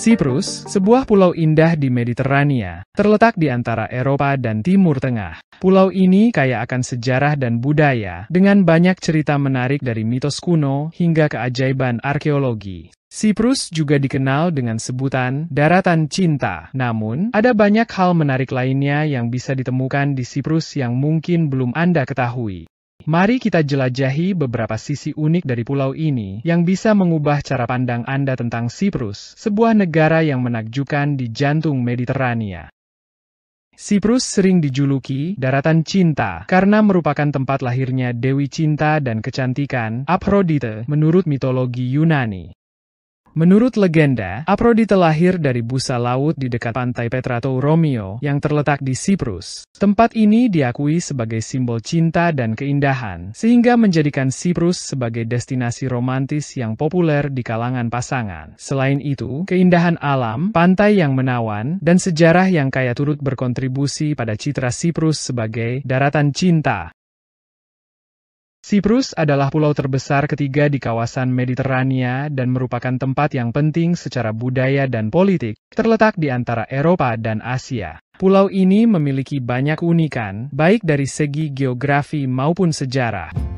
Siprus, sebuah pulau indah di Mediterania, terletak di antara Eropa dan Timur Tengah. Pulau ini kaya akan sejarah dan budaya, dengan banyak cerita menarik dari mitos kuno hingga keajaiban arkeologi. Siprus juga dikenal dengan sebutan daratan cinta. Namun, ada banyak hal menarik lainnya yang bisa ditemukan di Siprus yang mungkin belum Anda ketahui. Mari kita jelajahi beberapa sisi unik dari pulau ini yang bisa mengubah cara pandang Anda tentang Siprus, sebuah negara yang menakjubkan di jantung Mediterania. Siprus sering dijuluki daratan cinta karena merupakan tempat lahirnya Dewi Cinta dan Kecantikan, Aphrodite, menurut mitologi Yunani. Menurut legenda, Aphrodite lahir dari busa laut di dekat pantai Petrato Romeo yang terletak di Siprus. Tempat ini diakui sebagai simbol cinta dan keindahan, sehingga menjadikan Siprus sebagai destinasi romantis yang populer di kalangan pasangan. Selain itu, keindahan alam, pantai yang menawan, dan sejarah yang kaya turut berkontribusi pada citra Siprus sebagai daratan cinta. Siprus adalah pulau terbesar ketiga di kawasan Mediterania dan merupakan tempat yang penting secara budaya dan politik, terletak di antara Eropa dan Asia. Pulau ini memiliki banyak unikan, baik dari segi geografi maupun sejarah.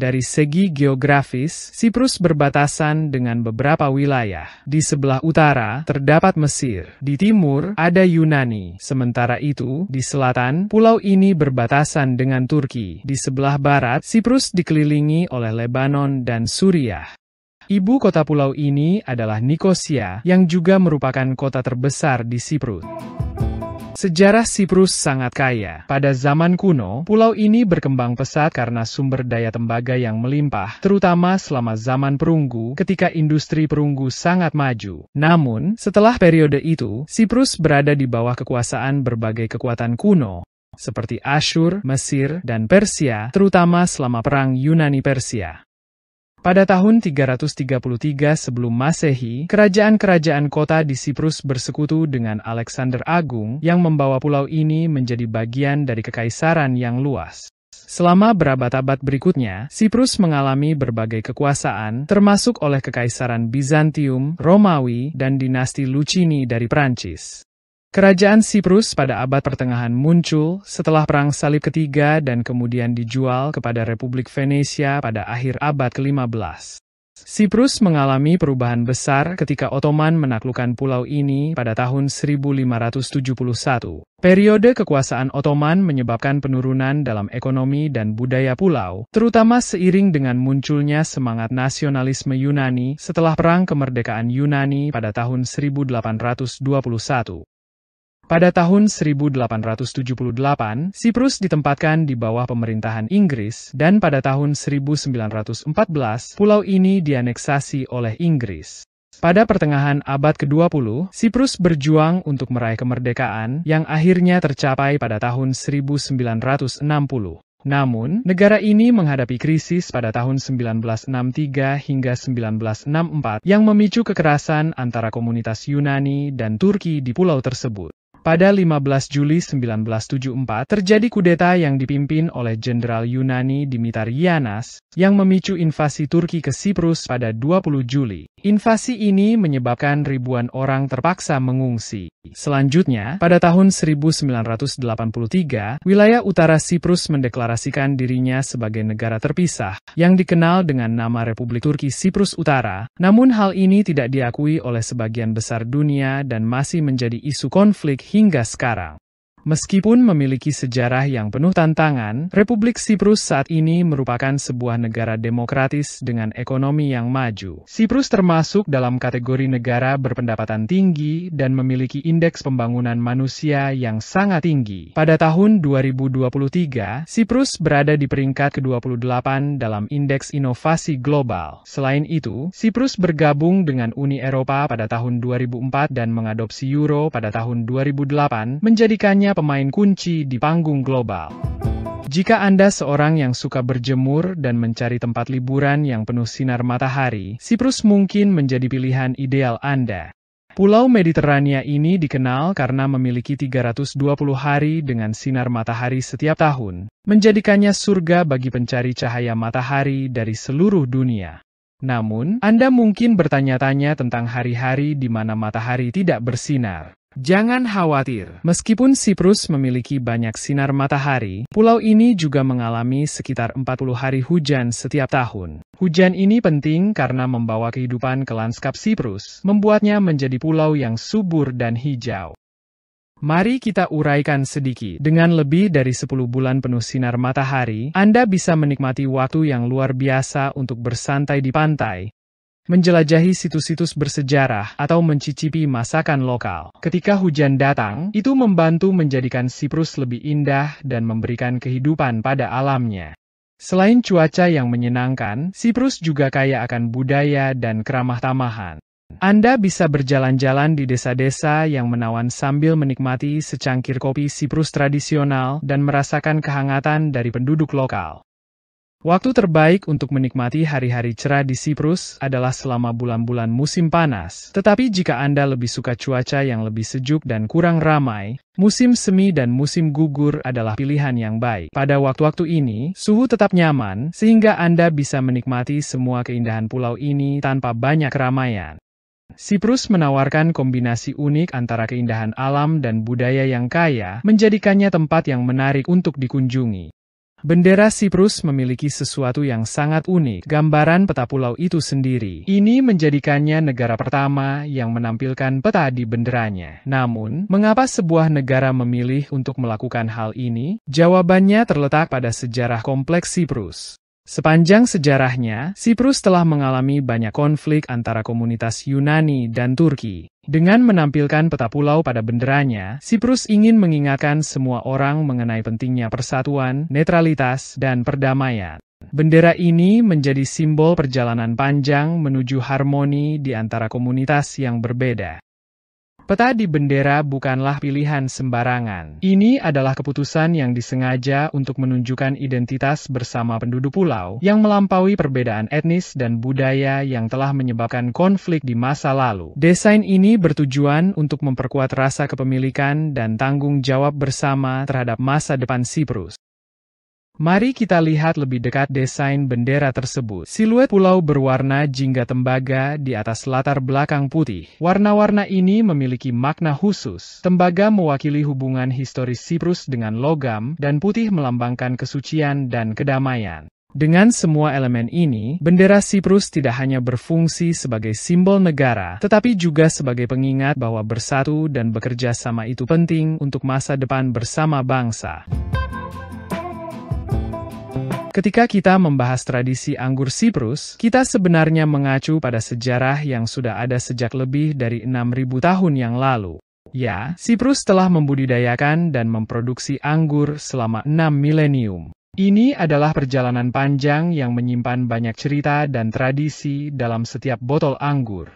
Dari segi geografis, Siprus berbatasan dengan beberapa wilayah. Di sebelah utara, terdapat Mesir. Di timur, ada Yunani. Sementara itu, di selatan, pulau ini berbatasan dengan Turki. Di sebelah barat, Siprus dikelilingi oleh Lebanon dan Suriah. Ibu kota pulau ini adalah Nikosia, yang juga merupakan kota terbesar di Siprus. Sejarah Siprus sangat kaya. Pada zaman kuno, pulau ini berkembang pesat karena sumber daya tembaga yang melimpah, terutama selama zaman perunggu ketika industri perunggu sangat maju. Namun, setelah periode itu, Siprus berada di bawah kekuasaan berbagai kekuatan kuno seperti Asyur, Mesir, dan Persia, terutama selama Perang Yunani-Persia. Pada tahun 333 sebelum Masehi, kerajaan-kerajaan kota di Siprus bersekutu dengan Alexander Agung yang membawa pulau ini menjadi bagian dari kekaisaran yang luas. Selama berabad-abad berikutnya, Siprus mengalami berbagai kekuasaan, termasuk oleh Kekaisaran Bizantium, Romawi, dan dinasti Lucini dari Prancis. Kerajaan Siprus pada abad pertengahan muncul setelah Perang Salib ketiga dan kemudian dijual kepada Republik Venesia pada akhir abad ke-15. Siprus mengalami perubahan besar ketika Ottoman menaklukkan pulau ini pada tahun 1571. Periode kekuasaan Ottoman menyebabkan penurunan dalam ekonomi dan budaya pulau, terutama seiring dengan munculnya semangat nasionalisme Yunani setelah Perang Kemerdekaan Yunani pada tahun 1821. Pada tahun 1878, Siprus ditempatkan di bawah pemerintahan Inggris dan pada tahun 1914, pulau ini dianeksasi oleh Inggris. Pada pertengahan abad ke-20, Siprus berjuang untuk meraih kemerdekaan yang akhirnya tercapai pada tahun 1960. Namun, negara ini menghadapi krisis pada tahun 1963 hingga 1964 yang memicu kekerasan antara komunitas Yunani dan Turki di pulau tersebut. Pada 15 Juli 1974 terjadi kudeta yang dipimpin oleh Jenderal Yunani Dimitar Yanas, yang memicu invasi Turki ke Siprus pada 20 Juli. Invasi ini menyebabkan ribuan orang terpaksa mengungsi. Selanjutnya, pada tahun 1983, wilayah utara Siprus mendeklarasikan dirinya sebagai negara terpisah, yang dikenal dengan nama Republik Turki Siprus Utara. Namun hal ini tidak diakui oleh sebagian besar dunia dan masih menjadi isu konflik hingga sekarang. Meskipun memiliki sejarah yang penuh tantangan, Republik Siprus saat ini merupakan sebuah negara demokratis dengan ekonomi yang maju. Siprus termasuk dalam kategori negara berpendapatan tinggi dan memiliki indeks pembangunan manusia yang sangat tinggi. Pada tahun 2023, Siprus berada di peringkat ke-28 dalam indeks inovasi global. Selain itu, Siprus bergabung dengan Uni Eropa pada tahun 2004 dan mengadopsi euro pada tahun 2008, menjadikannya satunya pemain kunci di panggung global. Jika Anda seorang yang suka berjemur dan mencari tempat liburan yang penuh sinar matahari, Siprus mungkin menjadi pilihan ideal Anda. Pulau Mediterania ini dikenal karena memiliki 320 hari dengan sinar matahari setiap tahun, menjadikannya surga bagi pencari cahaya matahari dari seluruh dunia. Namun, Anda mungkin bertanya-tanya tentang hari-hari di mana matahari tidak bersinar. Jangan khawatir, meskipun Siprus memiliki banyak sinar matahari, pulau ini juga mengalami sekitar 40 hari hujan setiap tahun. Hujan ini penting karena membawa kehidupan ke lanskap Siprus, membuatnya menjadi pulau yang subur dan hijau. Mari kita uraikan sedikit. Dengan lebih dari 10 bulan penuh sinar matahari, Anda bisa menikmati waktu yang luar biasa untuk bersantai di pantai, menjelajahi situs-situs bersejarah atau mencicipi masakan lokal. Ketika hujan datang, itu membantu menjadikan Siprus lebih indah dan memberikan kehidupan pada alamnya. Selain cuaca yang menyenangkan, Siprus juga kaya akan budaya dan keramah tamahan. Anda bisa berjalan-jalan di desa-desa yang menawan sambil menikmati secangkir kopi Siprus tradisional dan merasakan kehangatan dari penduduk lokal. Waktu terbaik untuk menikmati hari-hari cerah di Siprus adalah selama bulan-bulan musim panas. Tetapi jika Anda lebih suka cuaca yang lebih sejuk dan kurang ramai, musim semi dan musim gugur adalah pilihan yang baik. Pada waktu-waktu ini, suhu tetap nyaman, sehingga Anda bisa menikmati semua keindahan pulau ini tanpa banyak keramaian. Siprus menawarkan kombinasi unik antara keindahan alam dan budaya yang kaya, menjadikannya tempat yang menarik untuk dikunjungi. Bendera Siprus memiliki sesuatu yang sangat unik, gambaran peta pulau itu sendiri. Ini menjadikannya negara pertama yang menampilkan peta di benderanya. Namun, mengapa sebuah negara memilih untuk melakukan hal ini? Jawabannya terletak pada sejarah kompleks Siprus. Sepanjang sejarahnya, Siprus telah mengalami banyak konflik antara komunitas Yunani dan Turki. Dengan menampilkan peta pulau pada benderanya, Siprus ingin mengingatkan semua orang mengenai pentingnya persatuan, netralitas, dan perdamaian. Bendera ini menjadi simbol perjalanan panjang menuju harmoni di antara komunitas yang berbeda. Peta di bendera bukanlah pilihan sembarangan. Ini adalah keputusan yang disengaja untuk menunjukkan identitas bersama penduduk pulau yang melampaui perbedaan etnis dan budaya yang telah menyebabkan konflik di masa lalu. Desain ini bertujuan untuk memperkuat rasa kepemilikan dan tanggung jawab bersama terhadap masa depan Siprus. Mari kita lihat lebih dekat desain bendera tersebut. Siluet pulau berwarna jingga tembaga di atas latar belakang putih. Warna-warna ini memiliki makna khusus. Tembaga mewakili hubungan historis Siprus dengan logam, dan putih melambangkan kesucian dan kedamaian. Dengan semua elemen ini, bendera Siprus tidak hanya berfungsi sebagai simbol negara, tetapi juga sebagai pengingat bahwa bersatu dan bekerja sama itu penting untuk masa depan bersama bangsa. Ketika kita membahas tradisi anggur Siprus, kita sebenarnya mengacu pada sejarah yang sudah ada sejak lebih dari 6.000 tahun yang lalu. Ya, Siprus telah membudidayakan dan memproduksi anggur selama 6 milenium. Ini adalah perjalanan panjang yang menyimpan banyak cerita dan tradisi dalam setiap botol anggur.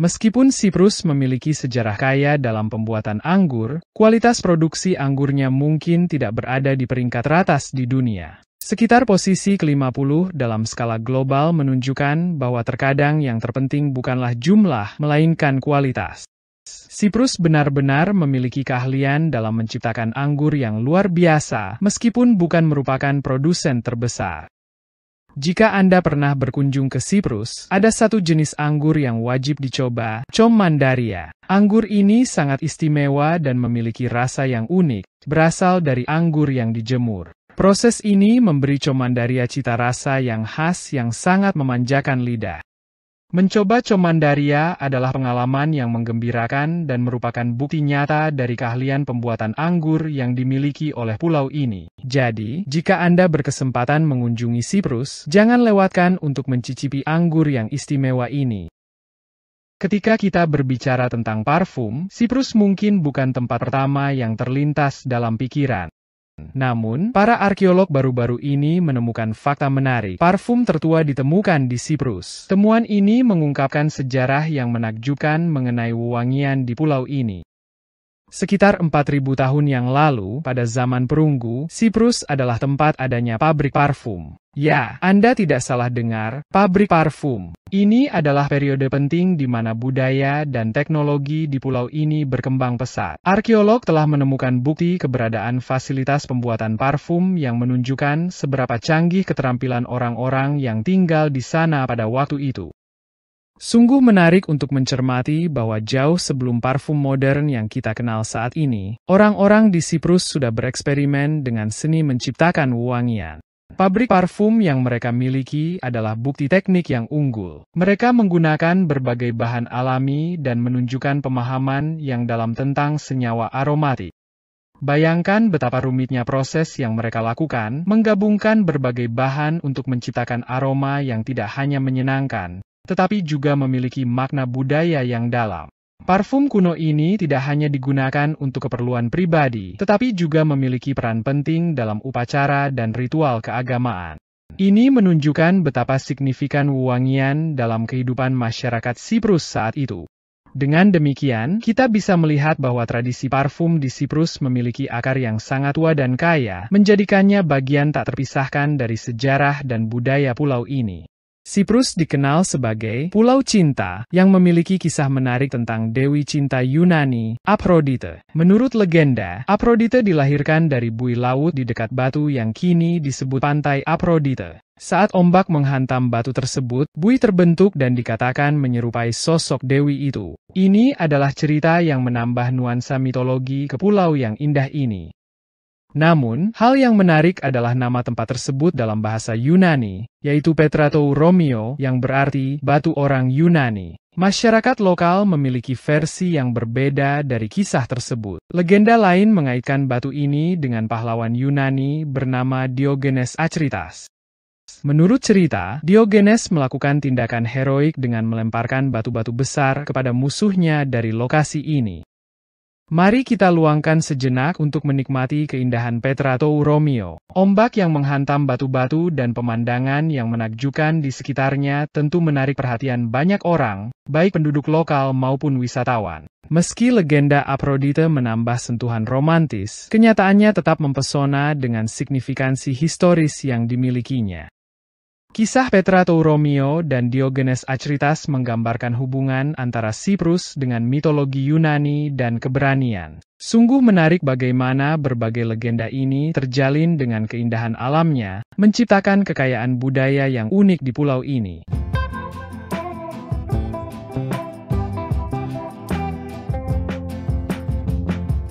Meskipun Siprus memiliki sejarah kaya dalam pembuatan anggur, kualitas produksi anggurnya mungkin tidak berada di peringkat teratas di dunia. Sekitar posisi ke-50 dalam skala global menunjukkan bahwa terkadang yang terpenting bukanlah jumlah, melainkan kualitas. Siprus benar-benar memiliki keahlian dalam menciptakan anggur yang luar biasa, meskipun bukan merupakan produsen terbesar. Jika Anda pernah berkunjung ke Siprus, ada satu jenis anggur yang wajib dicoba, Com Mandaria. Anggur ini sangat istimewa dan memiliki rasa yang unik, berasal dari anggur yang dijemur. Proses ini memberi comandaria cita rasa yang khas yang sangat memanjakan lidah. Mencoba comandaria adalah pengalaman yang menggembirakan dan merupakan bukti nyata dari keahlian pembuatan anggur yang dimiliki oleh pulau ini. Jadi, jika Anda berkesempatan mengunjungi Siprus, jangan lewatkan untuk mencicipi anggur yang istimewa ini. Ketika kita berbicara tentang parfum, Siprus mungkin bukan tempat pertama yang terlintas dalam pikiran. Namun, para arkeolog baru-baru ini menemukan fakta menarik. Parfum tertua ditemukan di Siprus. Temuan ini mengungkapkan sejarah yang menakjubkan mengenai wewangian di pulau ini. Sekitar 4.000 tahun yang lalu, pada zaman perunggu, Siprus adalah tempat adanya pabrik parfum. Ya, Anda tidak salah dengar, pabrik parfum. Ini adalah periode penting di mana budaya dan teknologi di pulau ini berkembang pesat. Arkeolog telah menemukan bukti keberadaan fasilitas pembuatan parfum yang menunjukkan seberapa canggih keterampilan orang-orang yang tinggal di sana pada waktu itu. Sungguh menarik untuk mencermati bahwa jauh sebelum parfum modern yang kita kenal saat ini, orang-orang di Siprus sudah bereksperimen dengan seni menciptakan wangian. Pabrik parfum yang mereka miliki adalah bukti teknik yang unggul. Mereka menggunakan berbagai bahan alami dan menunjukkan pemahaman yang dalam tentang senyawa aromatik. Bayangkan betapa rumitnya proses yang mereka lakukan, menggabungkan berbagai bahan untuk menciptakan aroma yang tidak hanya menyenangkan, tetapi juga memiliki makna budaya yang dalam. Parfum kuno ini tidak hanya digunakan untuk keperluan pribadi, tetapi juga memiliki peran penting dalam upacara dan ritual keagamaan. Ini menunjukkan betapa signifikan wangian dalam kehidupan masyarakat Siprus saat itu. Dengan demikian, kita bisa melihat bahwa tradisi parfum di Siprus memiliki akar yang sangat tua dan kaya, menjadikannya bagian tak terpisahkan dari sejarah dan budaya pulau ini. Siprus dikenal sebagai Pulau Cinta, yang memiliki kisah menarik tentang Dewi Cinta Yunani, Aphrodite. Menurut legenda, Aphrodite dilahirkan dari bui laut di dekat batu yang kini disebut Pantai Aphrodite. Saat ombak menghantam batu tersebut, bui terbentuk dan dikatakan menyerupai sosok Dewi itu. Ini adalah cerita yang menambah nuansa mitologi ke pulau yang indah ini. Namun, hal yang menarik adalah nama tempat tersebut dalam bahasa Yunani, yaitu Petratou Romeo yang berarti batu orang Yunani. Masyarakat lokal memiliki versi yang berbeda dari kisah tersebut. Legenda lain mengaitkan batu ini dengan pahlawan Yunani bernama Diogenes Acritas. Menurut cerita, Diogenes melakukan tindakan heroik dengan melemparkan batu-batu besar kepada musuhnya dari lokasi ini. Mari kita luangkan sejenak untuk menikmati keindahan Petra atau Romeo. Ombak yang menghantam batu-batu dan pemandangan yang menakjubkan di sekitarnya tentu menarik perhatian banyak orang, baik penduduk lokal maupun wisatawan. Meski legenda Aphrodite menambah sentuhan romantis, kenyataannya tetap mempesona dengan signifikansi historis yang dimilikinya. Kisah Petra Romeo dan Diogenes Acritas menggambarkan hubungan antara Siprus dengan mitologi Yunani dan keberanian. Sungguh menarik bagaimana berbagai legenda ini terjalin dengan keindahan alamnya, menciptakan kekayaan budaya yang unik di pulau ini.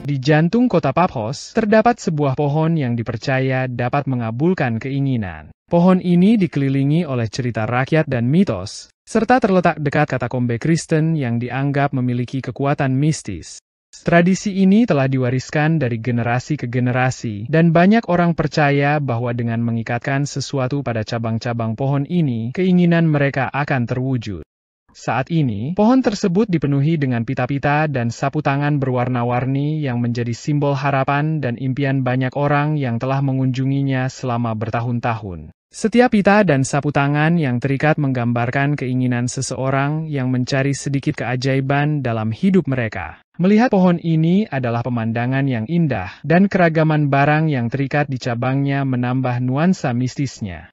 Di jantung kota Paphos, terdapat sebuah pohon yang dipercaya dapat mengabulkan keinginan. Pohon ini dikelilingi oleh cerita rakyat dan mitos, serta terletak dekat katakombe Kristen yang dianggap memiliki kekuatan mistis. Tradisi ini telah diwariskan dari generasi ke generasi, dan banyak orang percaya bahwa dengan mengikatkan sesuatu pada cabang-cabang pohon ini, keinginan mereka akan terwujud. Saat ini, pohon tersebut dipenuhi dengan pita-pita dan sapu tangan berwarna-warni yang menjadi simbol harapan dan impian banyak orang yang telah mengunjunginya selama bertahun-tahun. Setiap pita dan sapu tangan yang terikat menggambarkan keinginan seseorang yang mencari sedikit keajaiban dalam hidup mereka. Melihat pohon ini adalah pemandangan yang indah, dan keragaman barang yang terikat di cabangnya menambah nuansa mistisnya.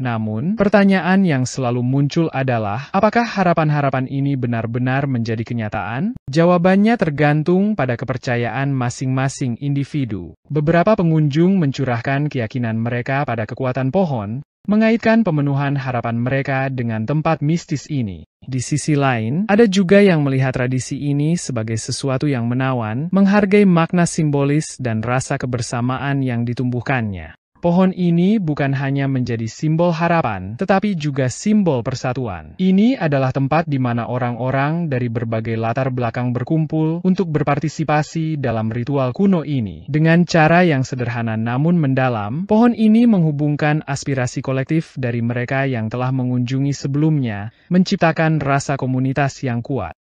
Namun, pertanyaan yang selalu muncul adalah, apakah harapan-harapan ini benar-benar menjadi kenyataan? Jawabannya tergantung pada kepercayaan masing-masing individu. Beberapa pengunjung mencurahkan keyakinan mereka pada kekuatan pohon, mengaitkan pemenuhan harapan mereka dengan tempat mistis ini. Di sisi lain, ada juga yang melihat tradisi ini sebagai sesuatu yang menawan, menghargai makna simbolis dan rasa kebersamaan yang ditumbuhkannya. Pohon ini bukan hanya menjadi simbol harapan, tetapi juga simbol persatuan. Ini adalah tempat di mana orang-orang dari berbagai latar belakang berkumpul untuk berpartisipasi dalam ritual kuno ini. Dengan cara yang sederhana namun mendalam, pohon ini menghubungkan aspirasi kolektif dari mereka yang telah mengunjungi sebelumnya, menciptakan rasa komunitas yang kuat.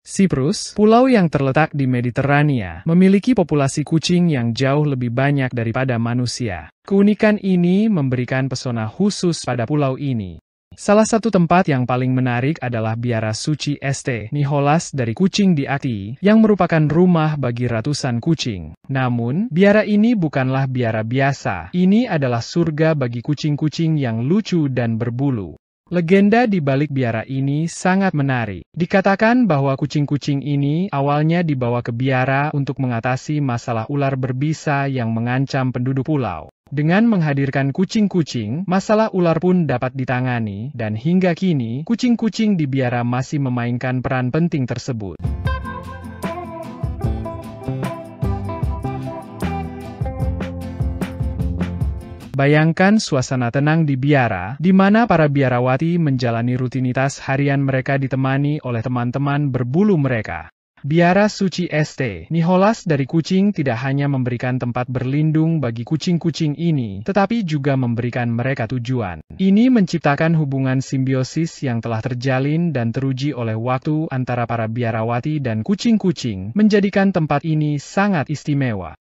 Siprus, pulau yang terletak di Mediterania, memiliki populasi kucing yang jauh lebih banyak daripada manusia. Keunikan ini memberikan pesona khusus pada pulau ini. Salah satu tempat yang paling menarik adalah biara suci St. Nicholas dari Kucing di Ati, yang merupakan rumah bagi ratusan kucing. Namun, biara ini bukanlah biara biasa. Ini adalah surga bagi kucing-kucing yang lucu dan berbulu. Legenda di balik biara ini sangat menarik. Dikatakan bahwa kucing-kucing ini awalnya dibawa ke biara untuk mengatasi masalah ular berbisa yang mengancam penduduk pulau. Dengan menghadirkan kucing-kucing, masalah ular pun dapat ditangani, dan hingga kini, kucing-kucing di biara masih memainkan peran penting tersebut. Bayangkan suasana tenang di biara, di mana para biarawati menjalani rutinitas harian mereka ditemani oleh teman-teman berbulu mereka. Biara suci ST Niholas dari kucing tidak hanya memberikan tempat berlindung bagi kucing-kucing ini, tetapi juga memberikan mereka tujuan. Ini menciptakan hubungan simbiosis yang telah terjalin dan teruji oleh waktu antara para biarawati dan kucing-kucing, menjadikan tempat ini sangat istimewa.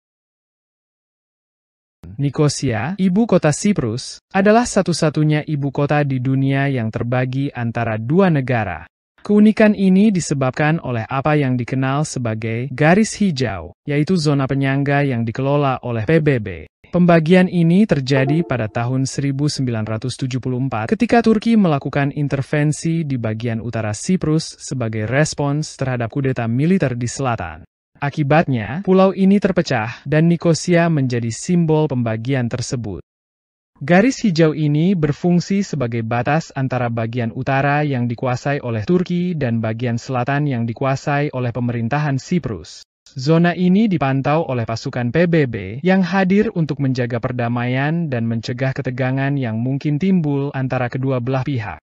Nikosia, ibu kota Siprus, adalah satu-satunya ibu kota di dunia yang terbagi antara dua negara. Keunikan ini disebabkan oleh apa yang dikenal sebagai garis hijau, yaitu zona penyangga yang dikelola oleh PBB. Pembagian ini terjadi pada tahun 1974 ketika Turki melakukan intervensi di bagian utara Siprus sebagai respons terhadap kudeta militer di selatan. Akibatnya, pulau ini terpecah dan Nikosia menjadi simbol pembagian tersebut. Garis hijau ini berfungsi sebagai batas antara bagian utara yang dikuasai oleh Turki dan bagian selatan yang dikuasai oleh pemerintahan Siprus. Zona ini dipantau oleh pasukan PBB yang hadir untuk menjaga perdamaian dan mencegah ketegangan yang mungkin timbul antara kedua belah pihak.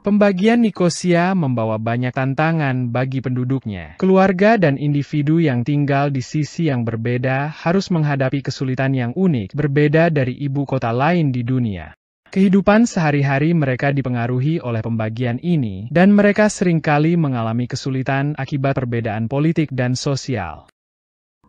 Pembagian Nikosia membawa banyak tantangan bagi penduduknya. Keluarga dan individu yang tinggal di sisi yang berbeda harus menghadapi kesulitan yang unik, berbeda dari ibu kota lain di dunia. Kehidupan sehari-hari mereka dipengaruhi oleh pembagian ini, dan mereka seringkali mengalami kesulitan akibat perbedaan politik dan sosial.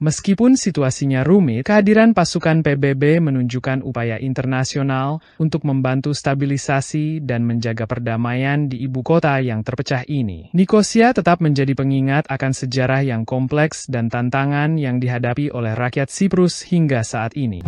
Meskipun situasinya rumit, kehadiran pasukan PBB menunjukkan upaya internasional untuk membantu stabilisasi dan menjaga perdamaian di ibu kota yang terpecah ini. Nikosia tetap menjadi pengingat akan sejarah yang kompleks dan tantangan yang dihadapi oleh rakyat Siprus hingga saat ini.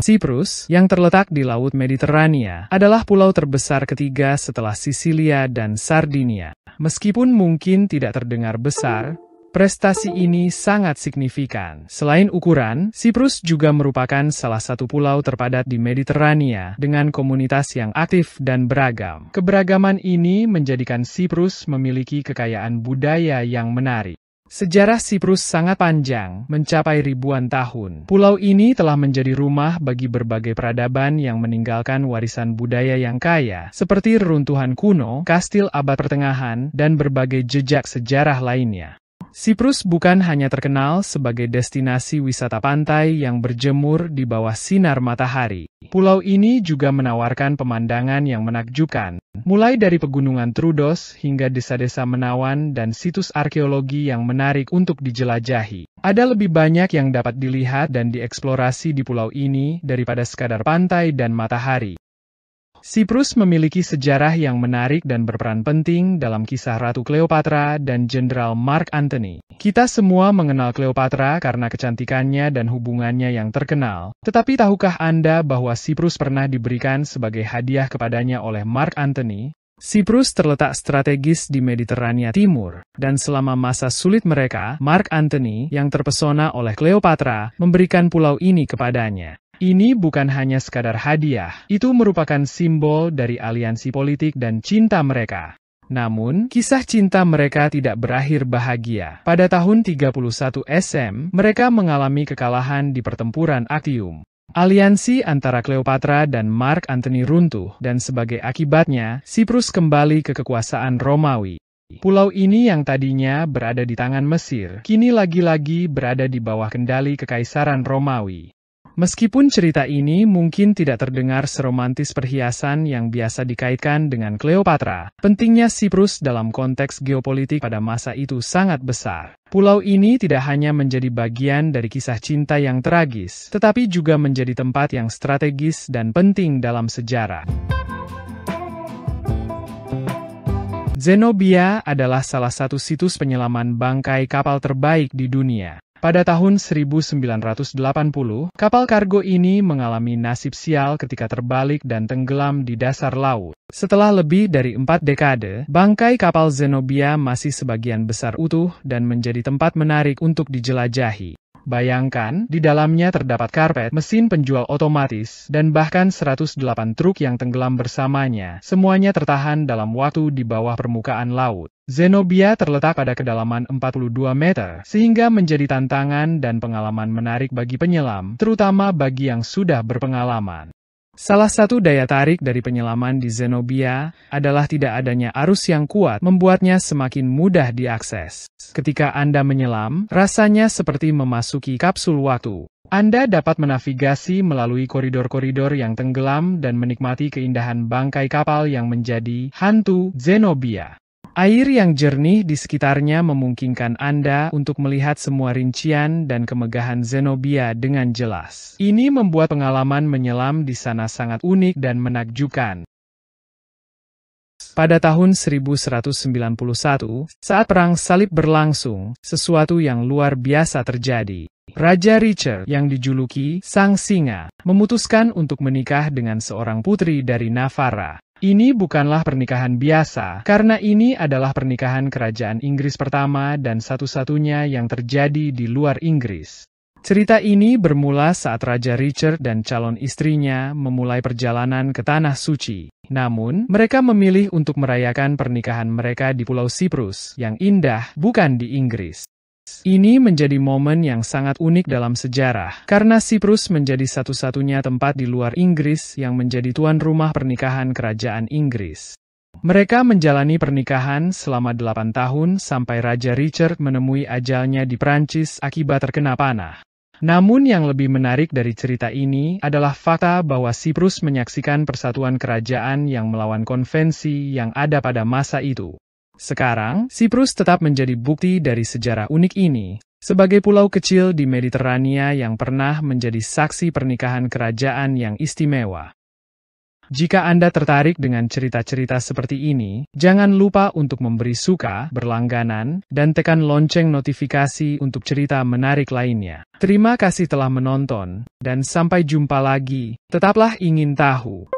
Siprus, yang terletak di Laut Mediterania, adalah pulau terbesar ketiga setelah Sisilia dan Sardinia. Meskipun mungkin tidak terdengar besar, prestasi ini sangat signifikan. Selain ukuran, Siprus juga merupakan salah satu pulau terpadat di Mediterania dengan komunitas yang aktif dan beragam. Keberagaman ini menjadikan Siprus memiliki kekayaan budaya yang menarik. Sejarah Siprus sangat panjang, mencapai ribuan tahun. Pulau ini telah menjadi rumah bagi berbagai peradaban yang meninggalkan warisan budaya yang kaya, seperti reruntuhan kuno, kastil abad pertengahan, dan berbagai jejak sejarah lainnya. Siprus bukan hanya terkenal sebagai destinasi wisata pantai yang berjemur di bawah sinar matahari. Pulau ini juga menawarkan pemandangan yang menakjubkan, mulai dari pegunungan Trudos hingga desa-desa menawan dan situs arkeologi yang menarik untuk dijelajahi. Ada lebih banyak yang dapat dilihat dan dieksplorasi di pulau ini daripada sekadar pantai dan matahari. Siprus memiliki sejarah yang menarik dan berperan penting dalam kisah Ratu Cleopatra dan Jenderal Mark Antony. Kita semua mengenal Cleopatra karena kecantikannya dan hubungannya yang terkenal. Tetapi tahukah Anda bahwa Siprus pernah diberikan sebagai hadiah kepadanya oleh Mark Antony? Siprus terletak strategis di Mediterania Timur, dan selama masa sulit mereka, Mark Antony yang terpesona oleh Cleopatra memberikan pulau ini kepadanya. Ini bukan hanya sekadar hadiah, itu merupakan simbol dari aliansi politik dan cinta mereka. Namun, kisah cinta mereka tidak berakhir bahagia. Pada tahun 31 SM, mereka mengalami kekalahan di pertempuran Actium. Aliansi antara Cleopatra dan Mark Antony runtuh, dan sebagai akibatnya, Siprus kembali ke kekuasaan Romawi. Pulau ini yang tadinya berada di tangan Mesir, kini lagi-lagi berada di bawah kendali Kekaisaran Romawi. Meskipun cerita ini mungkin tidak terdengar seromantis perhiasan yang biasa dikaitkan dengan Cleopatra, pentingnya Siprus dalam konteks geopolitik pada masa itu sangat besar. Pulau ini tidak hanya menjadi bagian dari kisah cinta yang tragis, tetapi juga menjadi tempat yang strategis dan penting dalam sejarah. Zenobia adalah salah satu situs penyelaman bangkai kapal terbaik di dunia. Pada tahun 1980, kapal kargo ini mengalami nasib sial ketika terbalik dan tenggelam di dasar laut. Setelah lebih dari empat dekade, bangkai kapal Zenobia masih sebagian besar utuh dan menjadi tempat menarik untuk dijelajahi. Bayangkan, di dalamnya terdapat karpet, mesin penjual otomatis, dan bahkan 108 truk yang tenggelam bersamanya. Semuanya tertahan dalam waktu di bawah permukaan laut. Zenobia terletak pada kedalaman 42 meter, sehingga menjadi tantangan dan pengalaman menarik bagi penyelam, terutama bagi yang sudah berpengalaman. Salah satu daya tarik dari penyelaman di Zenobia adalah tidak adanya arus yang kuat membuatnya semakin mudah diakses. Ketika Anda menyelam, rasanya seperti memasuki kapsul waktu. Anda dapat menavigasi melalui koridor-koridor yang tenggelam dan menikmati keindahan bangkai kapal yang menjadi hantu Zenobia. Air yang jernih di sekitarnya memungkinkan Anda untuk melihat semua rincian dan kemegahan Zenobia dengan jelas. Ini membuat pengalaman menyelam di sana sangat unik dan menakjubkan. Pada tahun 1191, saat Perang Salib berlangsung, sesuatu yang luar biasa terjadi. Raja Richard yang dijuluki Sang Singa memutuskan untuk menikah dengan seorang putri dari Navarra. Ini bukanlah pernikahan biasa, karena ini adalah pernikahan kerajaan Inggris pertama dan satu-satunya yang terjadi di luar Inggris. Cerita ini bermula saat Raja Richard dan calon istrinya memulai perjalanan ke Tanah Suci. Namun, mereka memilih untuk merayakan pernikahan mereka di Pulau Siprus, yang indah, bukan di Inggris. Ini menjadi momen yang sangat unik dalam sejarah, karena Siprus menjadi satu-satunya tempat di luar Inggris yang menjadi tuan rumah pernikahan kerajaan Inggris. Mereka menjalani pernikahan selama delapan tahun sampai Raja Richard menemui ajalnya di Prancis akibat terkena panah. Namun yang lebih menarik dari cerita ini adalah fakta bahwa Siprus menyaksikan persatuan kerajaan yang melawan konvensi yang ada pada masa itu. Sekarang, Siprus tetap menjadi bukti dari sejarah unik ini, sebagai pulau kecil di Mediterania yang pernah menjadi saksi pernikahan kerajaan yang istimewa. Jika Anda tertarik dengan cerita-cerita seperti ini, jangan lupa untuk memberi suka, berlangganan, dan tekan lonceng notifikasi untuk cerita menarik lainnya. Terima kasih telah menonton, dan sampai jumpa lagi. Tetaplah ingin tahu.